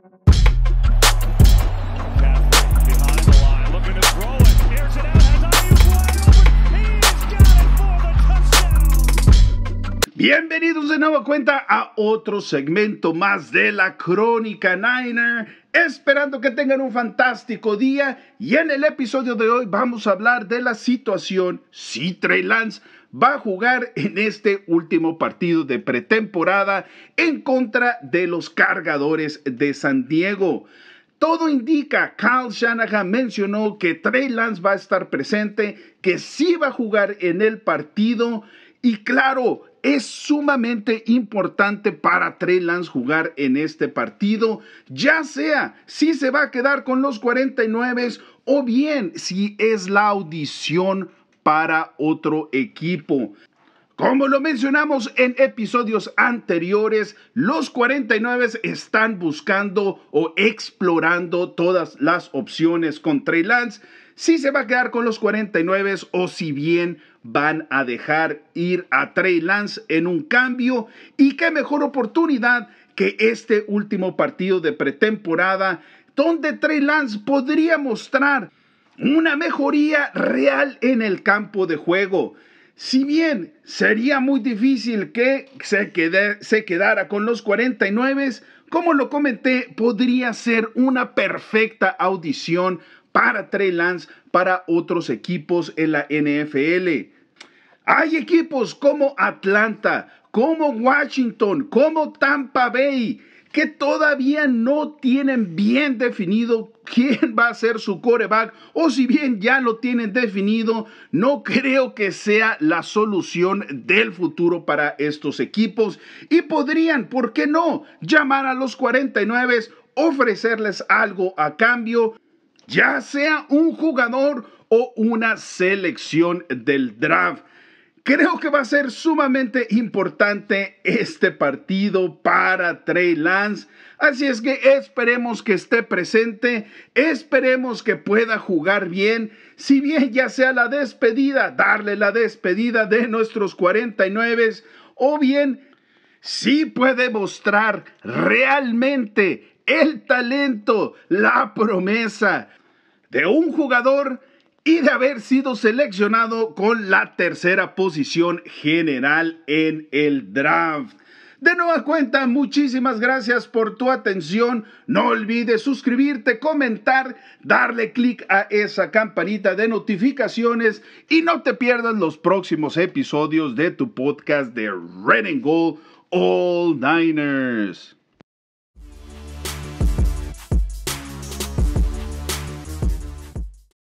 Thank you. Bienvenidos de nuevo cuenta a otro segmento más de la Crónica Niner. Esperando que tengan un fantástico día y en el episodio de hoy vamos a hablar de la situación si Trey Lance va a jugar en este último partido de pretemporada en contra de los cargadores de San Diego. Todo indica, Carl Shanahan mencionó que Trey Lance va a estar presente, que sí va a jugar en el partido y claro, es sumamente importante para Trey Lance jugar en este partido, ya sea si se va a quedar con los 49 o bien si es la audición para otro equipo. Como lo mencionamos en episodios anteriores, los 49 están buscando o explorando todas las opciones con Trey Lance, si se va a quedar con los 49 o si bien van a dejar ir a Trey Lance en un cambio y qué mejor oportunidad que este último partido de pretemporada donde Trey Lance podría mostrar una mejoría real en el campo de juego. Si bien sería muy difícil que se, quedara con los 49, como lo comenté, podría ser una perfecta audición para Trey Lance, para otros equipos en la NFL. Hay equipos como Atlanta, como Washington, como Tampa Bay, que todavía no tienen bien definido quién va a ser su coreback o si bien ya lo tienen definido, no creo que sea la solución del futuro para estos equipos y podrían, ¿por qué no?, llamar a los 49, ofrecerles algo a cambio, ya sea un jugador o una selección del draft. Creo que va a ser sumamente importante este partido para Trey Lance. Así es que esperemos que esté presente, esperemos que pueda jugar bien, si bien ya sea la despedida, darle la despedida de nuestros 49 o bien si puede mostrar realmente el talento, la promesa de un jugador y de haber sido seleccionado con la tercera posición general en el draft. De nueva cuenta, muchísimas gracias por tu atención. No olvides suscribirte, comentar, darle clic a esa campanita de notificaciones y no te pierdas los próximos episodios de tu podcast de Red and Gold All Niners.